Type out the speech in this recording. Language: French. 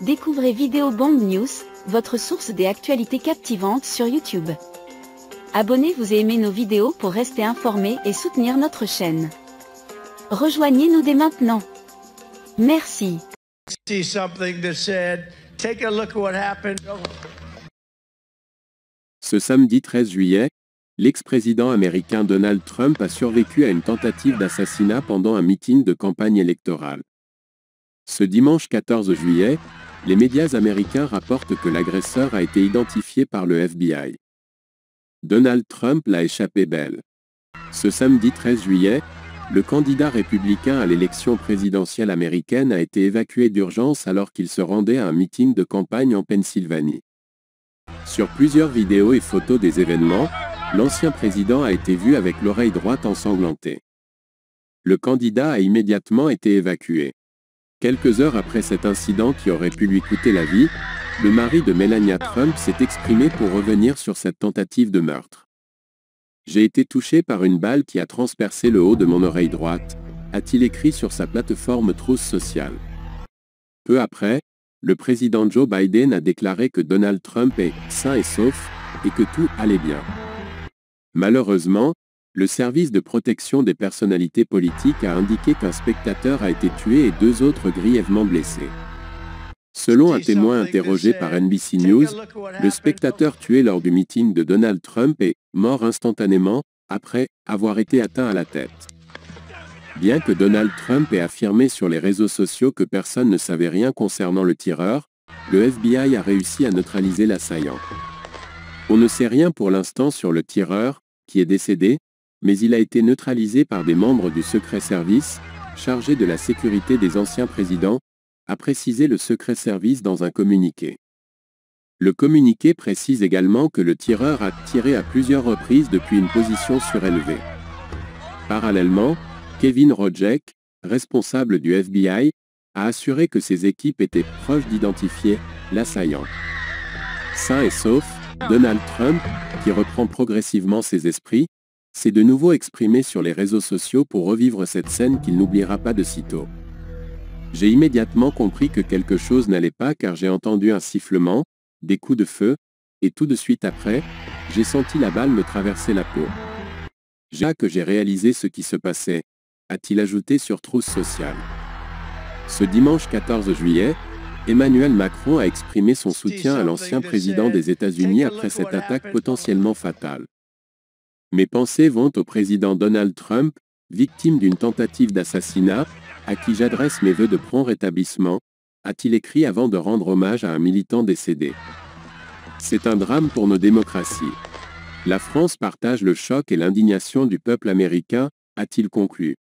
Découvrez Vidéo Bomb News, votre source des actualités captivantes sur YouTube. Abonnez-vous et aimez nos vidéos pour rester informé et soutenir notre chaîne. Rejoignez-nous dès maintenant. Merci. Ce samedi 13 juillet, l'ex-président américain Donald Trump a survécu à une tentative d'assassinat pendant un meeting de campagne électorale. Ce dimanche 14 juillet, les médias américains rapportent que l'agresseur a été identifié par le FBI. Donald Trump l'a échappé belle. Ce samedi 13 juillet, le candidat républicain à l'élection présidentielle américaine a été évacué d'urgence alors qu'il se rendait à un meeting de campagne en Pennsylvanie. Sur plusieurs vidéos et photos des événements, l'ancien président a été vu avec l'oreille droite ensanglantée. Le candidat a immédiatement été évacué. Quelques heures après cet incident qui aurait pu lui coûter la vie, le mari de Melania Trump s'est exprimé pour revenir sur cette tentative de meurtre. J'ai été touché par une balle qui a transpercé le haut de mon oreille droite, a-t-il écrit sur sa plateforme Trousse sociale. Peu après, le président Joe Biden a déclaré que Donald Trump est sain et sauf, et que tout allait bien. Malheureusement, le service de protection des personnalités politiques a indiqué qu'un spectateur a été tué et deux autres grièvement blessés. Selon un témoin interrogé par uh, NBC News, le spectateur tué lors du meeting de Donald Trump est mort instantanément, après avoir été atteint à la tête. Bien que Donald Trump ait affirmé sur les réseaux sociaux que personne ne savait rien concernant le tireur, le FBI a réussi à neutraliser l'assaillant. On ne sait rien pour l'instant sur le tireur, qui est décédé, mais il a été neutralisé par des membres du secret service, chargés de la sécurité des anciens présidents, a précisé le secret service dans un communiqué. Le communiqué précise également que le tireur a tiré à plusieurs reprises depuis une position surélevée. Parallèlement, Kevin Rojek, responsable du FBI, a assuré que ses équipes étaient proches d'identifier l'assaillant. Sain et sauf, Donald Trump, qui reprend progressivement ses esprits, c'est de nouveau exprimé sur les réseaux sociaux pour revivre cette scène qu'il n'oubliera pas de sitôt. J'ai immédiatement compris que quelque chose n'allait pas car j'ai entendu un sifflement, des coups de feu, et tout de suite après, j'ai senti la balle me traverser la peau. J'ai que j'ai réalisé ce qui se passait, a-t-il ajouté sur Trousse sociale. Ce dimanche 14 juillet, Emmanuel Macron a exprimé son soutien à hein, l'ancien président des États-Unis après cette attaque potentiellement fatale. Mes pensées vont au président Donald Trump, victime d'une tentative d'assassinat, à qui j'adresse mes voeux de prompt rétablissement, a-t-il écrit avant de rendre hommage à un militant décédé. C'est un drame pour nos démocraties. La France partage le choc et l'indignation du peuple américain, a-t-il conclu.